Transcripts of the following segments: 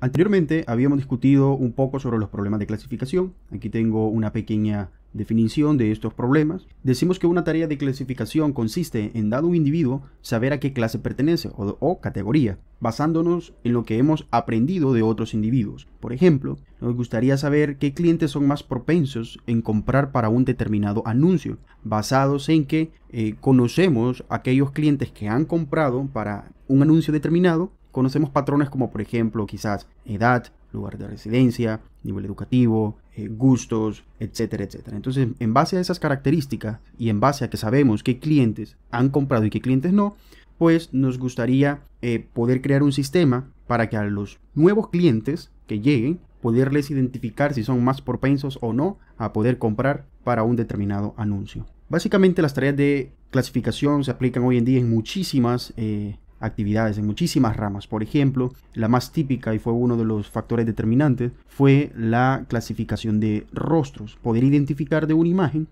Anteriormente habíamos discutido un poco sobre los problemas de clasificación. Aquí tengo una pequeña definición de estos problemas. Decimos que una tarea de clasificación consiste en, dado un individuo, saber a qué clase pertenece o, categoría, basándonos en lo que hemos aprendido de otros individuos. Por ejemplo, nos gustaría saber qué clientes son más propensos en comprar para un determinado anuncio, basados en que eh, conocemos aquellos clientes que han comprado para un anuncio determinado Conocemos patrones como por ejemplo quizás edad, lugar de residencia, nivel educativo, eh, gustos, etcétera, etcétera. Entonces, en base a esas características y en base a que sabemos qué clientes han comprado y qué clientes no, pues nos gustaría eh, poder crear un sistema para que a los nuevos clientes que lleguen, poderles identificar si son más propensos o no a poder comprar para un determinado anuncio. Básicamente las tareas de clasificación se aplican hoy en día en muchísimas eh, actividades en muchísimas ramas. Por ejemplo, la más típica y fue uno de los factores determinantes fue la clasificación de rostros, poder identificar de una imagen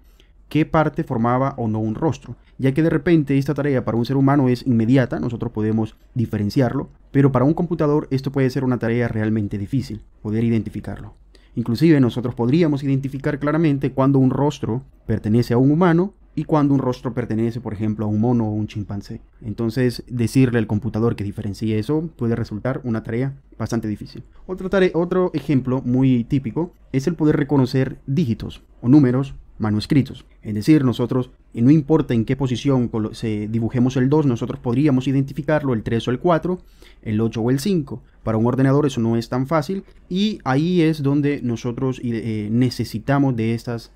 qué parte formaba o no un rostro, ya que de repente esta tarea para un ser humano es inmediata, nosotros podemos diferenciarlo, pero para un computador esto puede ser una tarea realmente difícil, poder identificarlo. Inclusive nosotros podríamos identificar claramente cuando un rostro pertenece a un humano y cuando un rostro pertenece, por ejemplo, a un mono o un chimpancé. Entonces, decirle al computador que diferencie eso puede resultar una tarea bastante difícil. Otro, otro ejemplo muy típico es el poder reconocer dígitos o números manuscritos. Es decir, nosotros, no importa en qué posición se dibujemos el 2, nosotros podríamos identificarlo el 3 o el 4, el 8 o el 5. Para un ordenador eso no es tan fácil y ahí es donde nosotros eh, necesitamos de estas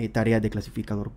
eh, tarea de, clasificador,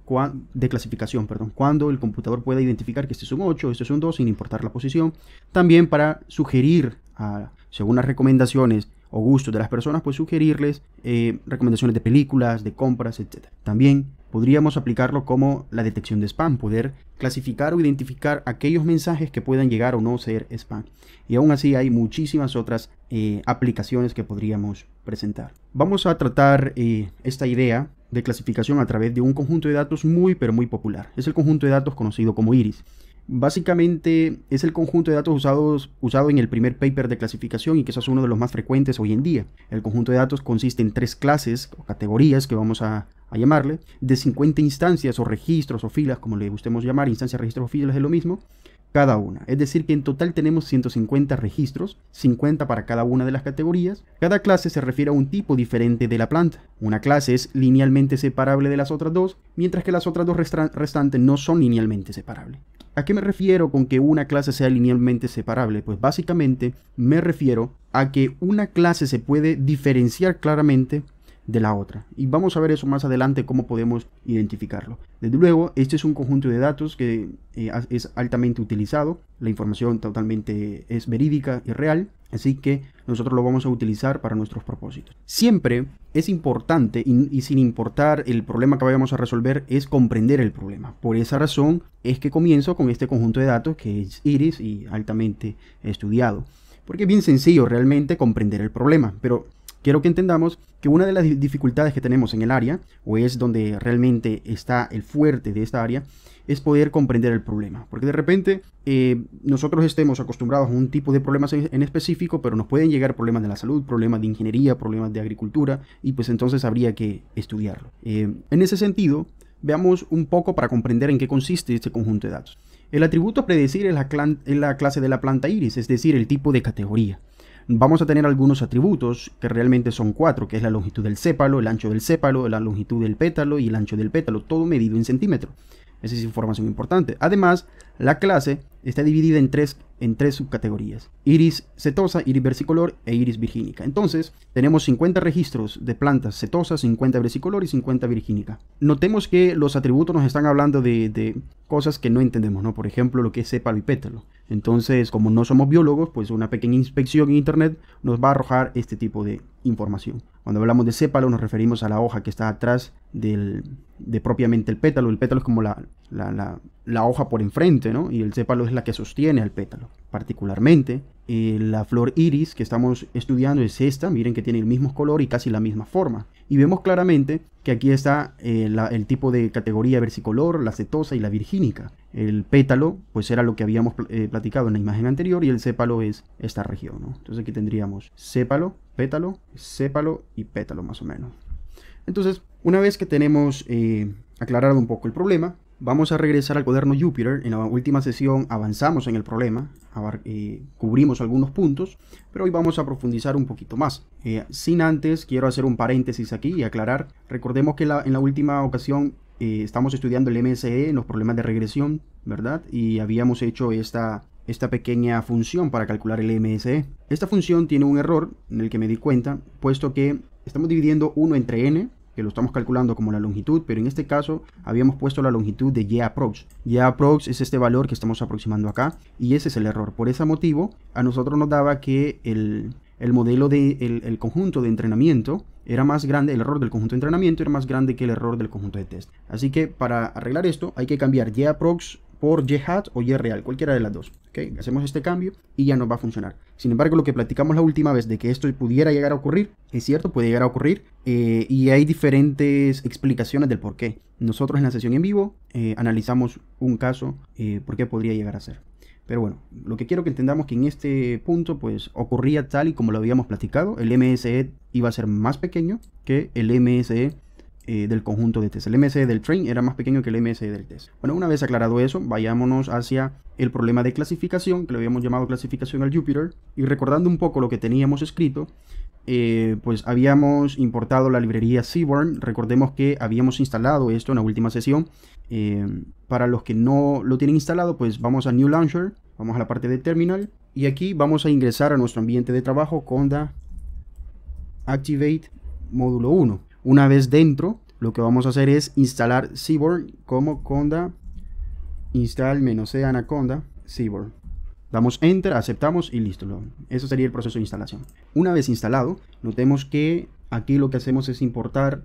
de clasificación, perdón, cuando el computador pueda identificar que este es un 8, este es un 2, sin importar la posición. También para sugerir, a, según las recomendaciones o gusto de las personas, pues sugerirles eh, recomendaciones de películas, de compras, etc. También podríamos aplicarlo como la detección de spam, poder clasificar o identificar aquellos mensajes que puedan llegar o no ser spam. Y aún así hay muchísimas otras eh, aplicaciones que podríamos presentar. Vamos a tratar eh, esta idea de clasificación a través de un conjunto de datos muy pero muy popular. Es el conjunto de datos conocido como IRIS. Básicamente es el conjunto de datos usados, usado en el primer paper de clasificación y que es uno de los más frecuentes hoy en día. El conjunto de datos consiste en tres clases o categorías que vamos a, llamarle, de 50 instancias o registros o filas, como le gustemos llamar, instancias, registros o filas es lo mismo, cada una. Es decir, que en total tenemos 150 registros, 50 para cada una de las categorías. Cada clase se refiere a un tipo diferente de la planta. Una clase es linealmente separable de las otras dos, mientras que las otras dos restantes no son linealmente separables. ¿A qué me refiero con que una clase sea linealmente separable? Pues básicamente me refiero a que una clase se puede diferenciar claramente de la otra. Y vamos a ver eso más adelante, cómo podemos identificarlo. Desde luego, este es un conjunto de datos que eh, es altamente utilizado. La información totalmente es verídica y real. Así que nosotros lo vamos a utilizar para nuestros propósitos. Siempre es importante, y, y, sin importar el problema que vayamos a resolver, es comprender el problema. Por esa razón es que comienzo con este conjunto de datos que es IRIS y altamente estudiado. Porque es bien sencillo realmente comprender el problema, pero Quiero que entendamos que una de las dificultades que tenemos en el área, o es donde realmente está el fuerte de esta área, es poder comprender el problema. Porque de repente eh, nosotros estemos acostumbrados a un tipo de problemas en, específico, pero nos pueden llegar problemas de la salud, problemas de ingeniería, problemas de agricultura, y pues entonces habría que estudiarlo. Eh, en ese sentido, veamos un poco para comprender en qué consiste este conjunto de datos. El atributo a predecir es es la clase de la planta iris, es decir, el tipo de categoría vamos a tener algunos atributos que realmente son cuatro, que es la longitud del sépalo, el ancho del sépalo, la longitud del pétalo y el ancho del pétalo, todo medido en centímetros. Esa es información importante. Además, la clase está dividida en tres, en tres subcategorías. Iris setosa, iris versicolor e iris virgínica. Entonces, tenemos 50 registros de plantas cetosa, 50 versicolor y 50 virgínica. Notemos que los atributos nos están hablando de, de cosas que no entendemos, ¿no? Por ejemplo, lo que es sépalo y pétalo. Entonces, como no somos biólogos, pues una pequeña inspección en Internet nos va a arrojar este tipo de información. Cuando hablamos de sépalo nos referimos a la hoja que está atrás de propiamente el pétalo. El pétalo es como la, la, hoja por enfrente, ¿no? Y el sépalo es la que sostiene al pétalo, particularmente. Eh, la flor iris que estamos estudiando es esta, miren que tiene el mismo color y casi la misma forma. Y vemos claramente que aquí está eh, el tipo de categoría versicolor, la cetosa y la virgínica. El pétalo, pues era lo que habíamos eh, platicado en la imagen anterior, y el sépalo es esta región, Entonces aquí tendríamos sépalo, pétalo, sépalo y pétalo más o menos. Entonces, una vez que tenemos aclarado un poco el problema, Vamos a regresar al cuaderno Jupyter. En la última sesión avanzamos en el problema, eh, cubrimos algunos puntos, pero hoy vamos a profundizar un poquito más. Eh, sin antes, quiero hacer un paréntesis aquí y aclarar. Recordemos que en la última ocasión eh, estamos estudiando el MSE, los problemas de regresión, ¿verdad? Y habíamos hecho esta, esta pequeña función para calcular el MSE. Esta función tiene un error en el que me di cuenta, puesto que estamos dividiendo 1 entre n, lo estamos calculando como la longitud, pero en este caso habíamos puesto la longitud de y approach y prox es este valor que estamos aproximando acá y ese es el error. Por ese motivo, a nosotros nos daba que el, modelo de el, conjunto de entrenamiento era más grande, el error del conjunto de entrenamiento era más grande que el error del conjunto de test. Así que para arreglar esto hay que cambiar y prox por hat o real, cualquiera de las dos. ¿okay? Hacemos este cambio y ya nos va a funcionar. Sin embargo, lo que platicamos la última vez de que esto pudiera llegar a ocurrir, es cierto, puede llegar a ocurrir eh, y hay diferentes explicaciones del por qué. Nosotros en la sesión en vivo eh, analizamos un caso, eh, por qué podría llegar a ser. Pero bueno, lo que quiero que entendamos que en este punto pues ocurría tal y como lo habíamos platicado, el MSE iba a ser más pequeño que el MSE eh, del conjunto de test. El del train era más pequeño que el MS del test. Bueno, una vez aclarado eso, vayámonos hacia el problema de clasificación, que lo habíamos llamado clasificación al Jupyter, y recordando un poco lo que teníamos escrito, eh, pues habíamos importado la librería Seaborn. Recordemos que habíamos instalado esto en la última sesión. Eh, para los que no lo tienen instalado, pues vamos a New Launcher, vamos a la parte de Terminal y aquí vamos a ingresar a nuestro ambiente de trabajo conda activate módulo 1. Una vez dentro, lo que vamos a hacer es instalar Seaborn como conda install -c anaconda Seaborn. Damos enter, aceptamos y listo. Eso sería el proceso de instalación. Una vez instalado, notemos que aquí lo que hacemos es importar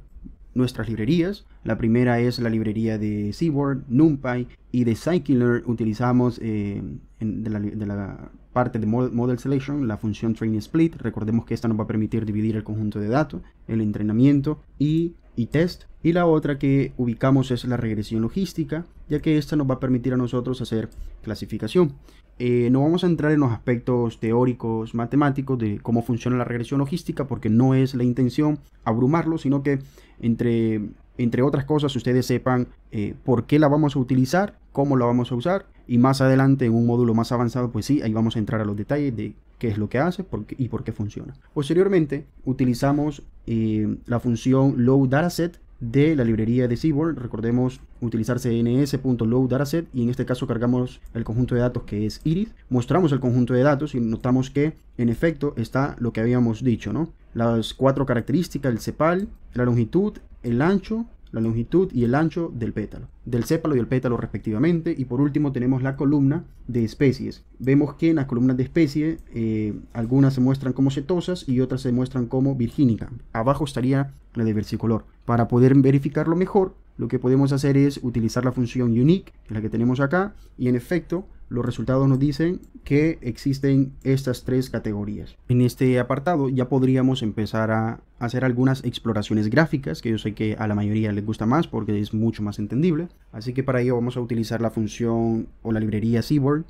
nuestras librerías. La primera es la librería de Seaborn, NumPy y de Scikiller utilizamos eh, de, la, parte de model, model, Selection la función Train Split. Recordemos que esta nos va a permitir dividir el conjunto de datos, el entrenamiento y y test. Y la otra que ubicamos es la regresión logística, ya que esta nos va a permitir a nosotros hacer clasificación. Eh, no vamos a entrar en los aspectos teóricos, matemáticos de cómo funciona la regresión logística, porque no es la intención abrumarlo, sino que entre, entre otras cosas ustedes sepan eh, por qué la vamos a utilizar, cómo la vamos a usar, y más adelante en un módulo más avanzado, pues sí, ahí vamos a entrar a los detalles de qué es lo que hace y por qué funciona. Posteriormente, utilizamos eh, la función loadDataset de la librería de Seaborn. Recordemos utilizar cns.loadDataset y en este caso cargamos el conjunto de datos que es iris. Mostramos el conjunto de datos y notamos que en efecto está lo que habíamos dicho, ¿no? Las cuatro características, el cepal, la longitud, el ancho la longitud y el ancho del pétalo, del sépalo y el pétalo respectivamente. Y por último tenemos la columna de especies. Vemos que en las columnas de especies, eh, algunas se muestran como setosas y otras se muestran como virgínicas. Abajo estaría la de versicolor. Para poder verificarlo mejor, lo que podemos hacer es utilizar la función unique, que la que tenemos acá, y en efecto los resultados nos dicen que existen estas tres categorías. En este apartado ya podríamos empezar a hacer algunas exploraciones gráficas, que yo sé que a la mayoría les gusta más porque es mucho más entendible. Así que para ello vamos a utilizar la función o la librería Seaboard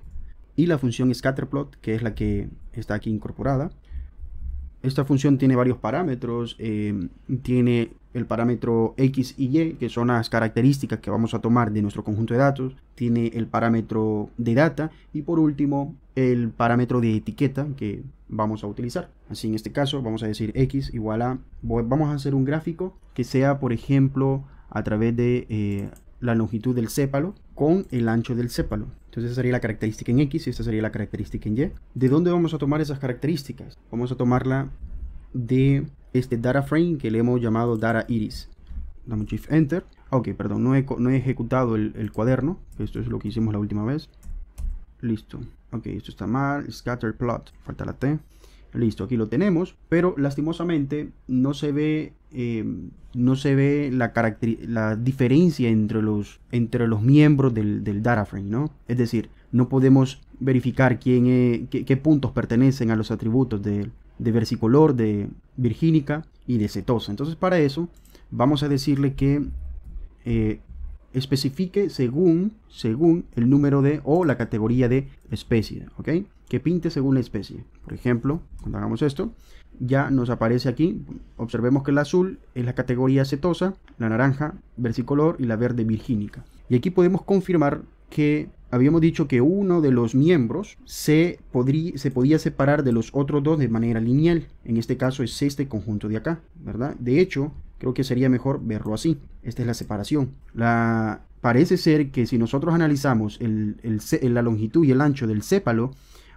y la función scatterplot, que es la que está aquí incorporada. Esta función tiene varios parámetros, eh, tiene el parámetro x y y, que son las características que vamos a tomar de nuestro conjunto de datos, tiene el parámetro de data y por último el parámetro de etiqueta que vamos a utilizar. Así en este caso vamos a decir x igual a, vamos a hacer un gráfico que sea por ejemplo a través de eh, la longitud del sépalo con el ancho del sépalo. Entonces esa sería la característica en X y esta sería la característica en Y. ¿De dónde vamos a tomar esas características? Vamos a tomarla de este data frame que le hemos llamado data iris. Damos shift enter. Ok, perdón, no he, no he ejecutado el, el, cuaderno. Esto es lo que hicimos la última vez. Listo. Ok, esto está mal. Scatter plot. Falta la T. Listo, aquí lo tenemos, pero lastimosamente no se ve, eh, no se ve la, la diferencia entre los, entre los miembros del, del data frame, ¿no? Es decir, no podemos verificar quién, qué, puntos pertenecen a los atributos de, versicolor, de virgínica y de cetosa. Entonces para eso vamos a decirle que eh, especifique según, según el número de o la categoría de especie, ¿ok? Que pinte según la especie. Por ejemplo, cuando hagamos esto, ya nos aparece aquí, observemos que el azul es la categoría acetosa, la naranja versicolor y la verde virgínica. Y aquí podemos confirmar que habíamos dicho que uno de los miembros se, podría, se podía separar de los otros dos de manera lineal. En este caso es este conjunto de acá, ¿verdad? De hecho, creo que sería mejor verlo así. Esta es la separación. La, parece ser que si nosotros analizamos la longitud y el ancho del sépalo,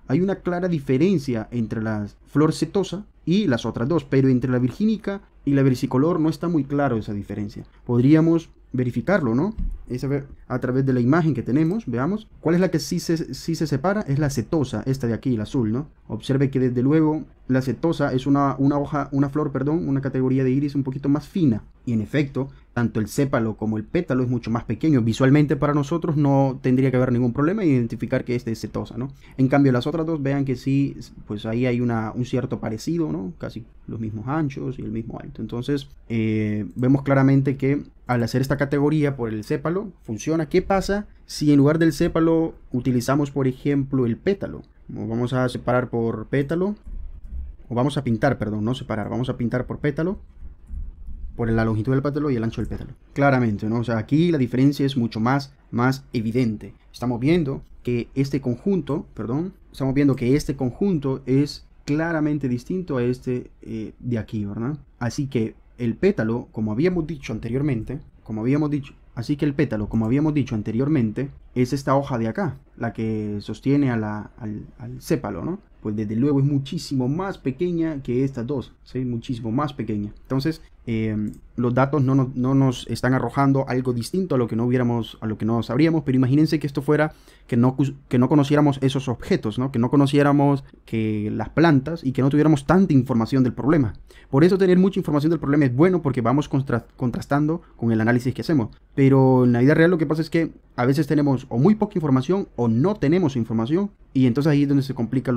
hay una clara diferencia entre la flor setosa y las otras dos, pero entre la virgínica y la versicolor no está muy claro esa diferencia. Podríamos verificarlo, ¿no? a, ver, a través de la imagen que tenemos, veamos, cuál es la que sí se, se separa, es la cetosa, esta de aquí, el azul, ¿no? Observe que desde luego la cetosa es una, hoja, una flor, perdón, una categoría de iris un poquito más fina, y en efecto, tanto el sépalo como el pétalo es mucho más pequeño. Visualmente para nosotros no tendría que haber ningún problema identificar que este es cetosa, ¿no? En cambio las otras dos, vean que sí, pues ahí hay una, un cierto parecido, ¿no? Casi los mismos anchos y el mismo alto. Entonces, eh, vemos claramente que al hacer esta categoría por el sépalo, Funciona. ¿Qué pasa si en lugar del sépalo utilizamos, por ejemplo, el pétalo? vamos a separar por pétalo. O vamos a pintar, perdón, no separar. Vamos a pintar por pétalo. Por la longitud del pétalo y el ancho del pétalo. Claramente, ¿no? O sea, aquí la diferencia es mucho más, más evidente. Estamos viendo que este conjunto, perdón, estamos viendo que este conjunto es claramente distinto a este eh, de aquí, ¿verdad? Así que el pétalo, como habíamos dicho anteriormente, como habíamos dicho, Así que el pétalo, como habíamos dicho anteriormente, es esta hoja de acá, la que sostiene al, al, sépalo, ¿no? Pues desde luego es muchísimo más pequeña que estas dos, ¿sí? Muchísimo más pequeña. Entonces, Em, los datos no, no, nos están arrojando algo distinto a lo que no hubiéramos, a lo que no sabríamos, pero imagínense que esto fuera que no, que no conociéramos esos objetos, ¿no? que no conociéramos que las plantas y que no tuviéramos tanta información del problema. Por eso tener mucha información del problema es bueno porque vamos contrastando con el análisis que hacemos. Pero en la vida real lo que pasa es que a veces tenemos o muy poca información o no tenemos información y entonces ahí es donde se complican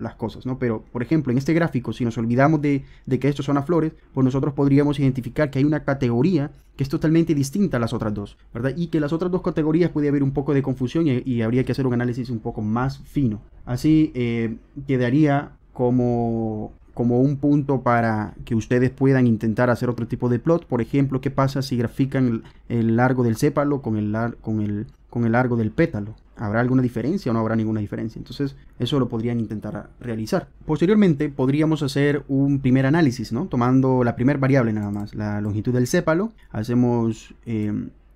las cosas. ¿no? Pero, por ejemplo, en este gráfico, si nos olvidamos de, de que estos son a flores, pues nosotros podríamos identificar que hay una categoría que es totalmente distinta a las otras dos, ¿verdad? Y que las otras dos categorías puede haber un poco de confusión y, habría que hacer un análisis un poco más fino. Así eh, quedaría como como un punto para que ustedes puedan intentar hacer otro tipo de plot. Por ejemplo, ¿qué pasa si grafican el, largo del sépalo con el, con, el, con el largo del pétalo? ¿Habrá alguna diferencia o no habrá ninguna diferencia? Entonces, eso lo podrían intentar realizar. Posteriormente, podríamos hacer un primer análisis, ¿no? Tomando la primera variable nada más, la longitud del sépalo. Hacemos... Eh,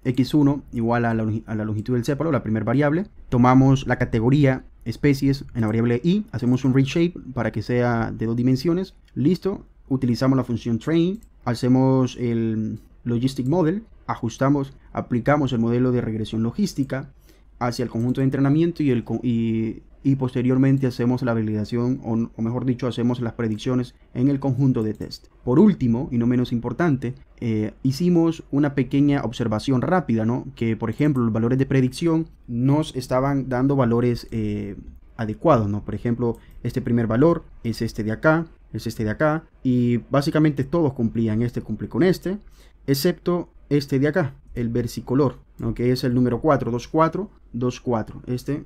x1 igual a la, longitud del sépalo, la primera variable. Tomamos la categoría especies en la variable i, hacemos un reshape para que sea de dos dimensiones, listo, utilizamos la función train, hacemos el logistic model, ajustamos, aplicamos el modelo de regresión logística hacia el conjunto de entrenamiento y, el, y y posteriormente hacemos la validación o, mejor dicho hacemos las predicciones en el conjunto de test. Por último y no menos importante, eh, hicimos una pequeña observación rápida, ¿no? Que por ejemplo los valores de predicción nos estaban dando valores eh, adecuados, ¿no? Por ejemplo, este primer valor es este de acá, es este de acá y básicamente todos cumplían, este cumple con este, excepto este de acá, el versicolor, ¿no? que es el número 4, dos, cuatro, Este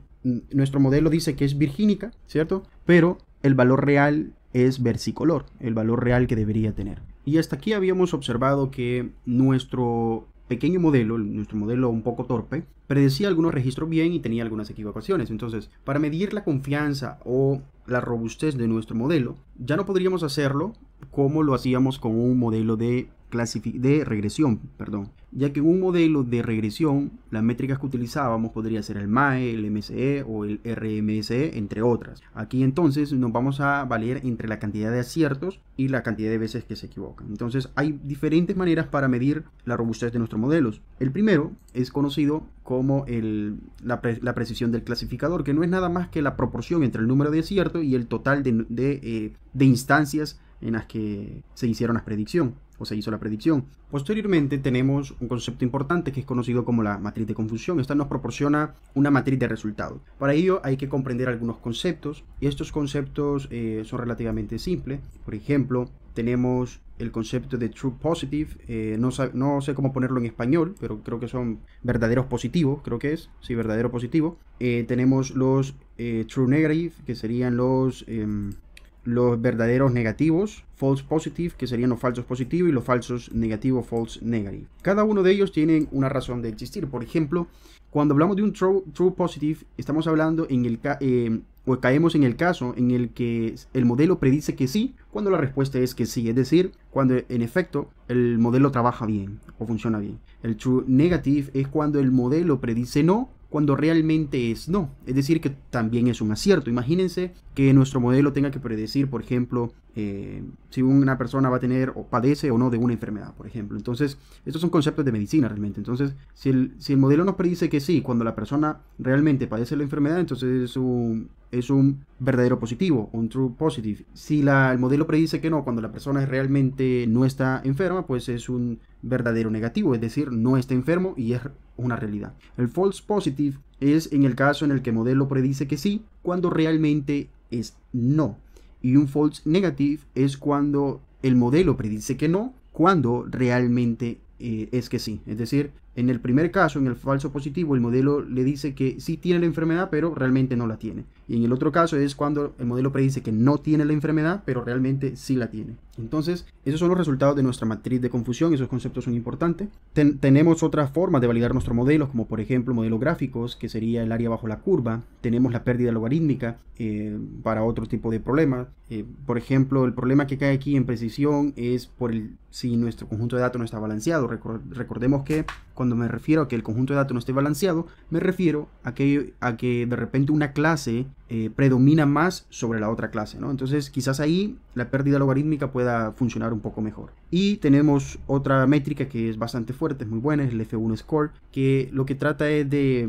nuestro modelo dice que es virgínica, ¿cierto? Pero el valor real es versicolor, el valor real que debería tener. Y hasta aquí habíamos observado que nuestro pequeño modelo, nuestro modelo un poco torpe, predecía algunos registros bien y tenía algunas equivocaciones. Entonces, para medir la confianza o la robustez de nuestro modelo, ya no podríamos hacerlo como lo hacíamos con un modelo de, de regresión, perdón, ya que en un modelo de regresión, las métricas que utilizábamos podría ser el MAE, el MSE o el RMSE, entre otras. Aquí entonces nos vamos a valer entre la cantidad de aciertos y la cantidad de veces que se equivocan. Entonces hay diferentes maneras para medir la robustez de nuestros modelos. El primero es conocido como la, precisión del clasificador, que no es nada más que la proporción entre el número de aciertos y el total de, eh, instancias en las que se hicieron las predicciones o se hizo la predicción. Posteriormente tenemos un concepto importante que es conocido como la matriz de confusión. Esta nos proporciona una matriz de resultados. Para ello hay que comprender algunos conceptos y estos conceptos eh, son relativamente simples. Por ejemplo, tenemos el concepto de true positive, eh, no, sé cómo ponerlo en español, pero creo que son verdaderos positivos, creo que es, sí, verdadero positivo. Eh, tenemos los true negative, que serían los em, los verdaderos negativos, false positive, que serían los falsos positivos, y los falsos negativos, false negative. Cada uno de ellos tiene una razón de existir. Por ejemplo, cuando hablamos de un true, positive, estamos hablando en el eh, o caemos en el caso en el que el modelo predice que sí, cuando la respuesta es que sí, es decir, cuando en efecto el modelo trabaja bien o funciona bien. El true negative es cuando el modelo predice no, cuando realmente es no. Es decir, que también es un acierto. Imagínense que nuestro modelo tenga que predecir, por ejemplo, eh, si una persona va a tener o padece o no de una enfermedad, por ejemplo. Entonces, estos son conceptos de medicina realmente. Entonces, si el, si el modelo nos predice que sí, cuando la persona realmente padece la enfermedad, entonces es un, es un verdadero positivo, un true positive. Si la, el modelo predice que no, cuando la persona realmente no está enferma, pues es un verdadero negativo, es decir, no está enfermo y es una realidad. El false positive es en el caso en el que el modelo predice que sí, cuando realmente es no. Y un false negative es cuando el modelo predice que no, cuando realmente eh, es que sí. Es decir, en el primer caso, en el falso positivo, el modelo le dice que sí tiene la enfermedad, pero realmente no la tiene. Y en el otro caso es cuando el modelo predice que no tiene la enfermedad, pero realmente sí la tiene. Entonces, esos son los resultados de nuestra matriz de confusión, esos conceptos son importantes. tenemos otras formas de validar nuestros modelos, como por ejemplo modelos gráficos, que sería el área bajo la curva. Tenemos la pérdida logarítmica eh, para otro tipo de problemas. Eh, por ejemplo, el problema que cae aquí en precisión es por el, si nuestro conjunto de datos no está balanceado. recordemos que cuando cuando me refiero a que el conjunto de datos no esté balanceado, me refiero a que, a que de repente una clase eh, predomina más sobre la otra clase, ¿no? Entonces quizás ahí la pérdida logarítmica pueda funcionar un poco mejor. Y tenemos otra métrica que es bastante fuerte, es muy buena, es el F1 Score, que lo que trata es de,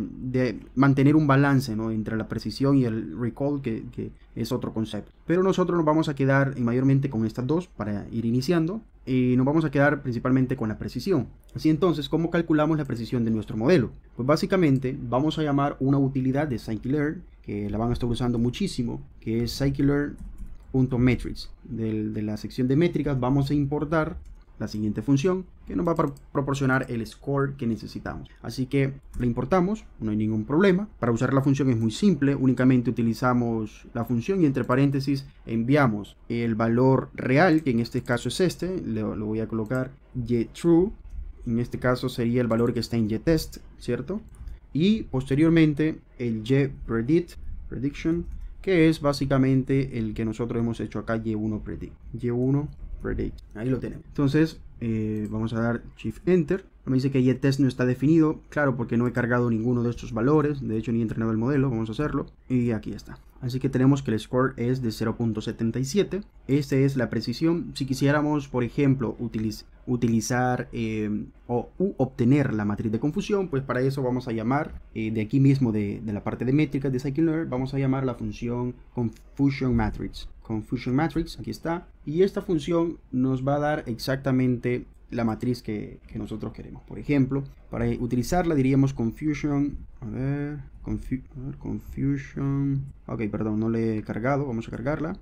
mantener un balance ¿no? entre la precisión y el recall, que, que es otro concepto. Pero nosotros nos vamos a quedar mayormente con estas dos para ir iniciando. Y eh, nos vamos a quedar principalmente con la precisión. Así entonces, ¿cómo calculamos la precisión de nuestro modelo? Pues básicamente vamos a llamar una utilidad de scikit que la van a estar usando muchísimo, que es scikit de la sección de métricas vamos a importar la siguiente función, que nos va a proporcionar el score que necesitamos. Así que le importamos, no hay ningún problema. Para usar la función es muy simple, únicamente utilizamos la función y entre paréntesis enviamos el valor real, que en este caso es este, lo, voy a colocar true en este caso sería el valor que está en test, ¿cierto? Y posteriormente el predict prediction, que es básicamente el que nosotros hemos hecho acá, y1predict, y1predict, ahí lo tenemos. Entonces, eh, vamos a dar Shift Enter. Me dice que test no está definido, claro, porque no he cargado ninguno de estos valores, de hecho ni he entrenado el modelo, vamos a hacerlo. Y aquí está. Así que tenemos que el score es de 0.77. Esta es la precisión. Si quisiéramos, por ejemplo, utilizar utilizar em, o obtener la matriz de confusión, pues para eso vamos a llamar eh, de aquí mismo de, la parte de métricas de scikit vamos a llamar la función confusion matrix. Confusion matrix, aquí está. Y esta función nos va a dar exactamente la matriz que, nosotros queremos. Por ejemplo, para utilizarla diríamos confusion, a ver, confusion, ok, perdón, no le he cargado, vamos a cargarla,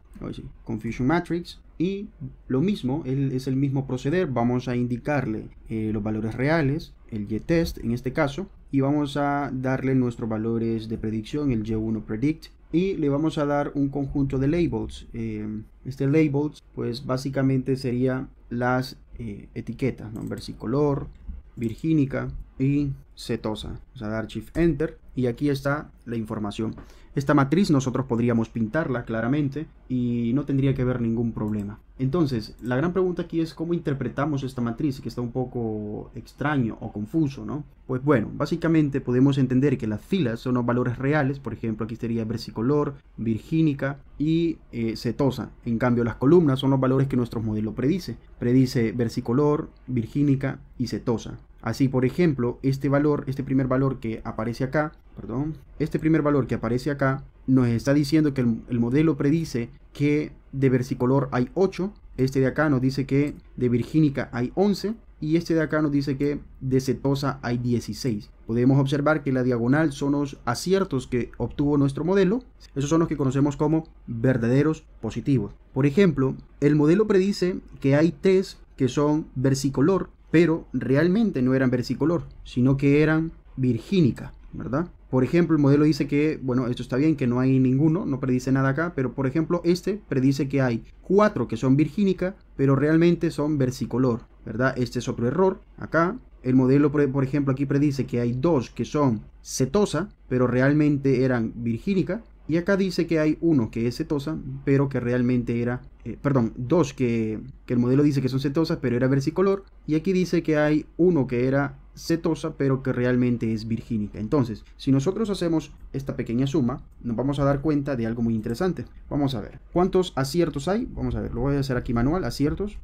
confusion matrix, y lo mismo, es el mismo proceder, vamos a indicarle eh, los valores reales, el y-test en este caso, y vamos a darle nuestros valores de predicción, el y1 predict, y le vamos a dar un conjunto de labels. Eh, este labels, pues básicamente sería las eh, etiquetas, ¿no? versicolor, virgínica, y setosa. O a dar Shift Enter y aquí está la información. Esta matriz nosotros podríamos pintarla claramente y no tendría que haber ningún problema. Entonces, la gran pregunta aquí es cómo interpretamos esta matriz, que está un poco extraño o confuso, ¿no? Pues bueno, básicamente podemos entender que las filas son los valores reales, por ejemplo, aquí sería versicolor, virgínica y eh, setosa, En cambio, las columnas son los valores que nuestro modelo predice. Predice versicolor, virgínica y setosa, Así, por ejemplo, este valor, este primer valor que aparece acá, perdón, este primer valor que aparece acá nos está diciendo que el, modelo predice que de versicolor hay 8, este de acá nos dice que de virgínica hay 11 y este de acá nos dice que de cetosa hay 16. Podemos observar que la diagonal son los aciertos que obtuvo nuestro modelo. Esos son los que conocemos como verdaderos positivos. Por ejemplo, el modelo predice que hay tres que son versicolor pero realmente no eran versicolor, sino que eran virgínica, ¿verdad? Por ejemplo, el modelo dice que, bueno, esto está bien, que no hay ninguno, no predice nada acá, pero por ejemplo, este predice que hay cuatro que son virgínica, pero realmente son versicolor, ¿verdad? Este es otro error acá. El modelo, por ejemplo, aquí predice que hay dos que son cetosa, pero realmente eran virgínica. Y acá dice que hay uno que es cetosa, pero que realmente era, eh, perdón, dos que, el modelo dice que son cetosas, pero era versicolor. Y aquí dice que hay uno que era cetosa, pero que realmente es virgínica. Entonces, si nosotros hacemos esta pequeña suma, nos vamos a dar cuenta de algo muy interesante. Vamos a ver, ¿cuántos aciertos hay? Vamos a ver, lo voy a hacer aquí manual, aciertos.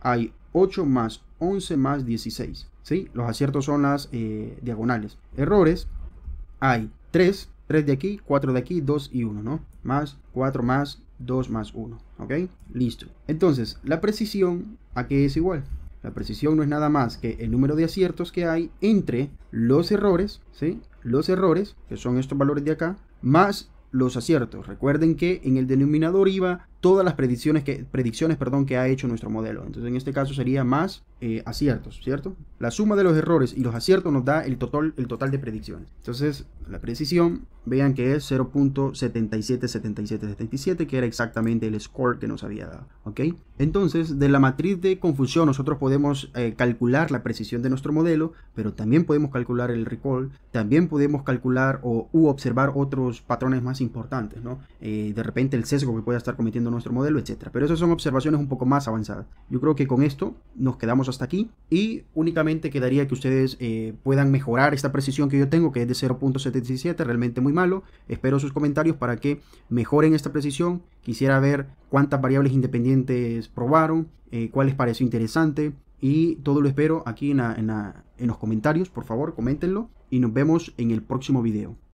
Hay 8 más 11 más 16, ¿sí? Los aciertos son las eh, diagonales. Errores, hay 3, 3 de aquí, 4 de aquí, 2 y 1, ¿no? Más 4 más 2 más 1, ¿ok? Listo. Entonces, la precisión, ¿a qué es igual? La precisión no es nada más que el número de aciertos que hay entre los errores, ¿sí? Los errores, que son estos valores de acá, más los aciertos. Recuerden que en el denominador iba todas las predicciones que, predicciones, perdón, que ha hecho nuestro modelo. Entonces, en este caso sería más eh, aciertos, ¿cierto? La suma de los errores y los aciertos nos da el total, el total de predicciones. Entonces, la precisión, vean que es 0.777777, que era exactamente el score que nos había dado, ¿ok? Entonces, de la matriz de confusión, nosotros podemos eh, calcular la precisión de nuestro modelo, pero también podemos calcular el recall, también podemos calcular o u observar otros patrones más importantes, ¿no? Eh, de repente el sesgo que pueda estar cometiendo nuestro modelo, etcétera Pero esas son observaciones un poco más avanzadas. Yo creo que con esto nos quedamos hasta aquí y únicamente quedaría que ustedes eh, puedan mejorar esta precisión que yo tengo, que es de 0.77, realmente muy malo. Espero sus comentarios para que mejoren esta precisión. Quisiera ver cuántas variables independientes probaron, cuáles eh, cuál les pareció interesante. Y todo lo espero aquí en, en los comentarios, por favor, coméntenlo. Y nos vemos en el próximo video.